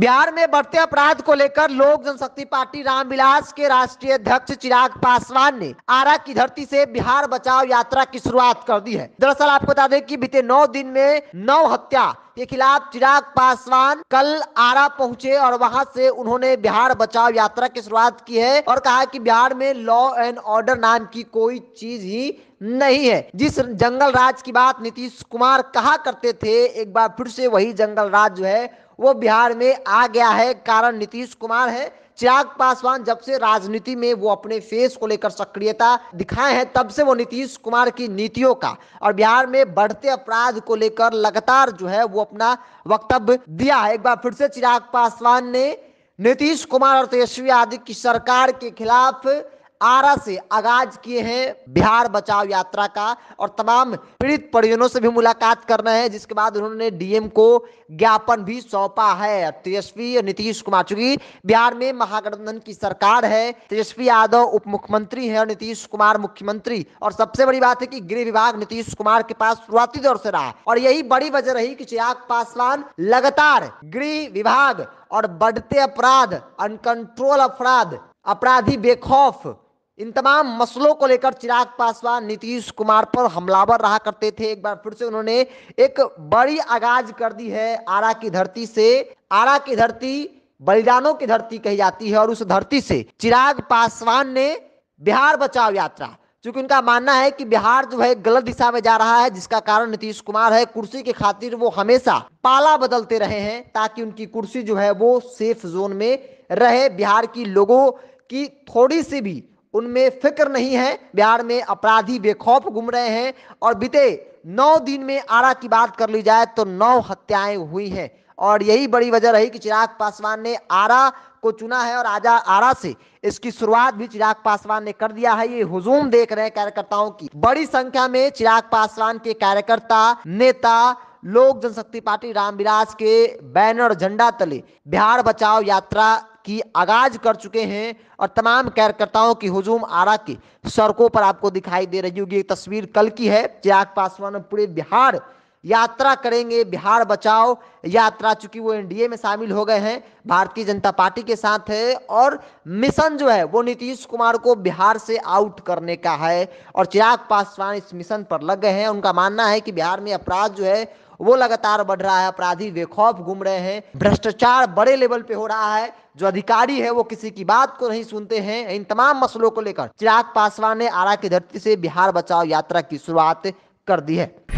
बिहार में बढ़ते अपराध को लेकर लोक जनशक्ति पार्टी रामविलास के राष्ट्रीय अध्यक्ष चिराग पासवान ने आरा की धरती से बिहार बचाओ यात्रा की शुरुआत कर दी है दरअसल आपको बता दें कि बीते नौ दिन में नौ हत्या के खिलाफ चिराग पासवान कल आरा पहुंचे और वहां से उन्होंने बिहार बचाओ यात्रा की शुरुआत की है और कहा कि बिहार में लॉ एंड ऑर्डर नाम की कोई चीज ही नहीं है जिस जंगल राज की बात नीतीश कुमार कहा करते थे एक बार फिर से वही जंगल राज जो है वो बिहार में आ गया है कारण नीतीश कुमार है चिराग पासवान जब से राजनीति में वो अपने फेस को लेकर सक्रियता दिखाए हैं तब से वो नीतीश कुमार की नीतियों का और बिहार में बढ़ते अपराध को लेकर लगातार जो है वो अपना वक्तव्य दिया है एक बार फिर से चिराग पासवान ने नीतीश कुमार और तेजस्वी यादव की सरकार के खिलाफ आरा से आगाज किए हैं बिहार बचाओ यात्रा का और तमाम पीड़ित परिजनों से भी मुलाकात कर रहे हैं जिसके बाद उन्होंने डीएम को ज्ञापन भी सौंपा है तेजस्वी नीतीश कुमार चूंकि बिहार में महागठबंधन की सरकार है तेजस्वी यादव उप मुख्यमंत्री है और नीतीश कुमार मुख्यमंत्री और सबसे बड़ी बात है की गृह विभाग नीतीश कुमार के पास शुरुआती दौर से रहा और यही बड़ी वजह रही की चिराग पासवान लगातार गृह विभाग और बढ़ते अपराध अनकंट्रोल अपराध अपराधी बेखौफ इन तमाम मसलों को लेकर चिराग पासवान नीतीश कुमार पर हमलावर रहा करते थे एक बार फिर से उन्होंने एक बड़ी आगाज कर दी है आरा की धरती से आरा की धरती बलिदानों की धरती कही जाती है और उस धरती से चिराग पासवान ने बिहार बचाओ यात्रा चूंकि उनका मानना है कि बिहार जो है गलत दिशा में जा रहा है जिसका कारण नीतीश कुमार है कुर्सी के खातिर वो हमेशा पाला बदलते रहे हैं ताकि उनकी कुर्सी जो है वो सेफ जोन में रहे बिहार की लोगों की थोड़ी सी भी उनमें फिक्र नहीं है बिहार में अपराधी बेखौफ घूम रहे हैं और बीते नौ दिन में आरा की बात कर ली जाए तो नौ हत्याएं हुई हैं और यही बड़ी वजह रही कि चिराग पासवान ने आरा को चुना है और आजा आरा से इसकी शुरुआत भी चिराग पासवान ने कर दिया है ये हुजूम देख रहे हैं कार्यकर्ताओं की बड़ी संख्या में चिराग पासवान के कार्यकर्ता नेता लोक जनशक्ति पार्टी रामविलास के बैनर झंडा तले बिहार बचाओ यात्रा की आगाज कर चुके हैं और तमाम कार्यकर्ताओं की हुजूम आरा की सड़कों पर आपको दिखाई दे रही होगी तस्वीर कल की है चिराग पासवान पूरे बिहार यात्रा करेंगे बिहार बचाओ यात्रा चूंकि वो एनडीए में शामिल हो गए हैं भारतीय जनता पार्टी के साथ है और मिशन जो है वो नीतीश कुमार को बिहार से आउट करने का है और चिराग पासवान इस मिशन पर लग गए हैं उनका मानना है कि बिहार में अपराध जो है वो लगातार बढ़ रहा है अपराधी बेखौफ घूम रहे हैं भ्रष्टाचार बड़े लेवल पे हो रहा है जो अधिकारी है वो किसी की बात को नहीं सुनते हैं इन तमाम मसलों को लेकर चिराग पासवान ने आरा की धरती से बिहार बचाओ यात्रा की शुरुआत कर दी है